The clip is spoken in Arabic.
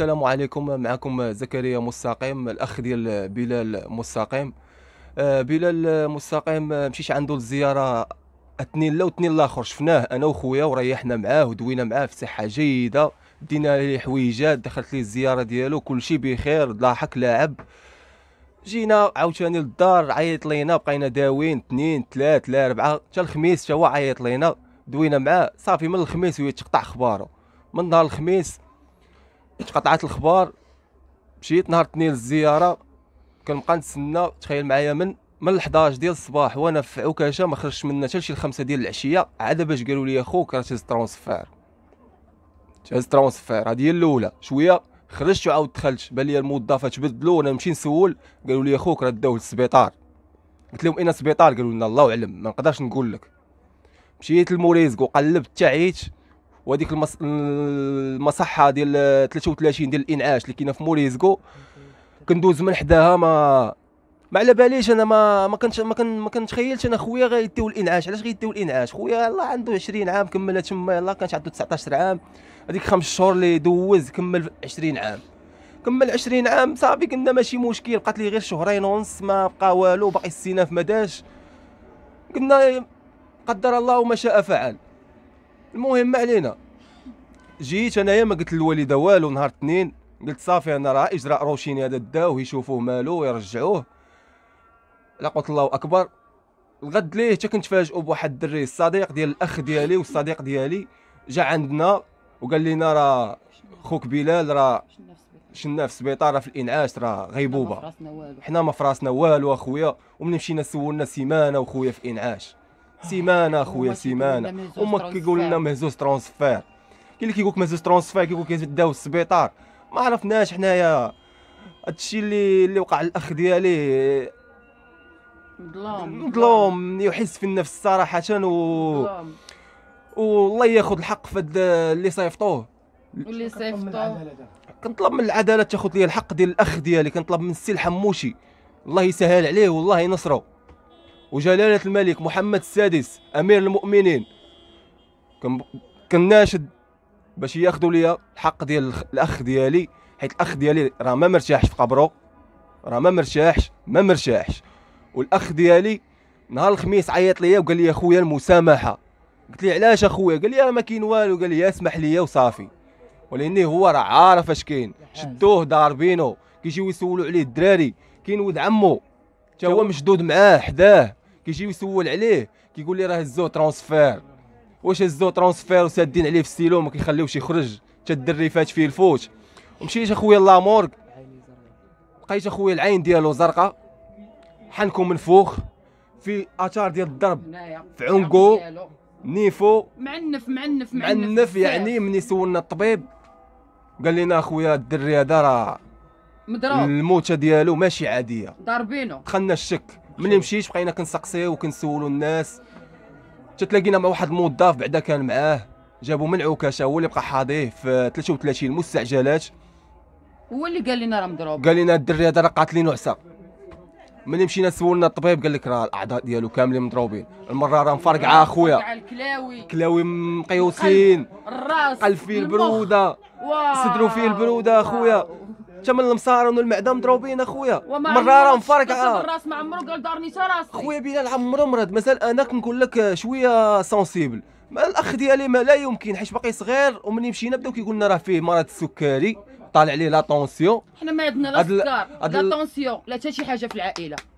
السلام عليكم معكم زكريا مستقيم الاخ ديال بلال مستقيم آه، بلال مستقيم مشيت عنده للزياره اثنين لا واثنين الاخر شفناه انا وخويا وريحنا معاه ودوينا معاه في صحه جيده دينا ليه حويجات دخلت ليه الزياره ديالو كلشي بخير ضحك لعب جينا عاوتاني للدار عيط لينا بقينا داوين اثنين ثلاث لا اربعه حتى الخميس حتى هو عيط لينا دوينا معاه صافي من الخميس وهي تقطع اخباره من نهار الخميس تقطعت الاخبار مشيت نهار اثنين للزياره كنبقى نتسنى تخيل معايا من من 11 ديال الصباح وانا في عكاشه ما خرجتش منها حتى شي الخمسه ديال العشيه عاد باش قالوا لي اخوك راه تهز ترونسفير تهز ترونسفير هذه هي الاولى شويه خرجت وعاود دخلت بان لي الموظفه تبدلوا وانا نمشي نسول قالوا لي اخوك راه داوه للسبيطار قلت لهم اين السبيطار قالوا لنا الله اعلم ما نقدرش نقول لك مشيت لموريزكو قلبت تعيت وهذيك المص... المصحه ديال 33 ديال الانعاش اللي كاينه في موريزكو كندوز من حداها ما ما على باليش انا ما ما كنتش ما, كان... ما كنتخيلش انا خويا غيديو الانعاش علاش غيديو الانعاش خويا الله عنده 20 عام كمل تما يلاه كانش عنده 19 عام هذيك خمس شهور اللي دوز كمل 20 عام كمل 20 عام صافي قلنا ماشي مشكل بقات لي غير شهرين ونص ما بقى والو باقي السيناف ما داش قلنا قدر الله ما شاء فعل المهم ما علينا جيت انايا ما قلت للوالده والو نهار الاثنين قلت صافي انا راه اجراء روشيني هذا داوه يشوفوه مالو ويرجعوه لا قلت الله اكبر الغد ليه حتى كنتفاجئوا بواحد الدري الصديق ديال الاخ ديالي والصديق ديالي جا عندنا وقال لنا راه خوك بلال راه شنا في السبيطار في الانعاش راه غيبوبه حنا ما فراسنا والو اخويا وملي مشينا سولنا سيمانه وخويا في انعاش سيمانه اخويا سيمانه امك كيقول لنا مهزوز ترونسفير كي اللي كيقول لك مهزوز ترونسفير كيقول لك داو السبيطار ما عرفناش حنايا هادشي اللي اللي وقع الاخ ديالي مظلوم مظلوم يحس في النفس صراحه و والله ياخذ الحق فهاد اللي صيفطوه اللي صيفطوه كنطلب من العداله تاخذ لي الحق ديال الاخ ديالي كنطلب من السي الحموشي الله يسهل عليه والله ينصره وجلالة الملك محمد السادس أمير المؤمنين كناشد باش ياخذوا ليا الحق ديال الاخ ديالي حيت الاخ ديالي راه ما مرتاحش في قبرو راه ما مرتاحش ما مرتاحش والاخ ديالي نهار الخميس عيط ليا وقال لي اخويا المسامحه قلت ليه علاش اخويا قال لي راه ما كاين والو قال لي اسمح ليا وصافي ولاني هو راه عارف اش كاين شدوه بينو كيجيو يسولوا عليه الدراري كاين ولد عمو حتى هو مشدود معاه حداه كيجي يسول عليه كيقول لي راه هزوه ترونسفير واش هزوه ترونسفير وسادين عليه في السيلو ما كيخليوش يخرج حتى الدري فات فيه الفوت ومشيت اخويا لامورك لقيت اخويا العين ديالو زرقاء حنكو منفوخ في اثار ديال الضرب في عنقو نيفو معنف معنف معنف, معنف يعني مني سولنا الطبيب قال لنا اخويا الدري هذا راه مضروب الموتة ديالو ماشي عادية ضاربينو دخلنا الشك ملي مشيت بقينا كنسقسيو وكنسولوا الناس حتى تلاقينا مع واحد الموظف بعدا كان معاه جابو من عكاشه هو اللي بقى حاضيه في 33 المستعجلات هو اللي قال لنا راه مضروب قال لنا الدري هذا راه قاتلين وعسى ملي مشينا سولنا الطبيب قال لك راه الاعضاء ديالو كاملين مضروبين المره راه مفرقعه اخويا الكلاوي الكلاوي مقيوسين الراس قلب فيه البروده صدرو فيه البروده اخويا تمن المصارون والمعده مضروبين اخويا مراره مفرقعه آه. الراس ما عمرو قال دارني راسك خويا بلال عمرو مرض مثلا انا كنقول لك شويه سونسيبل ما الاخ ديالي ما لا يمكن حيت باقي صغير ومني مشينا بداو كيقول لنا راه فيه مرض السكري طالع عليه لا طونسيون حنا ما عندنا لا السكر لا طونسيون لا حتى شي حاجه في العائله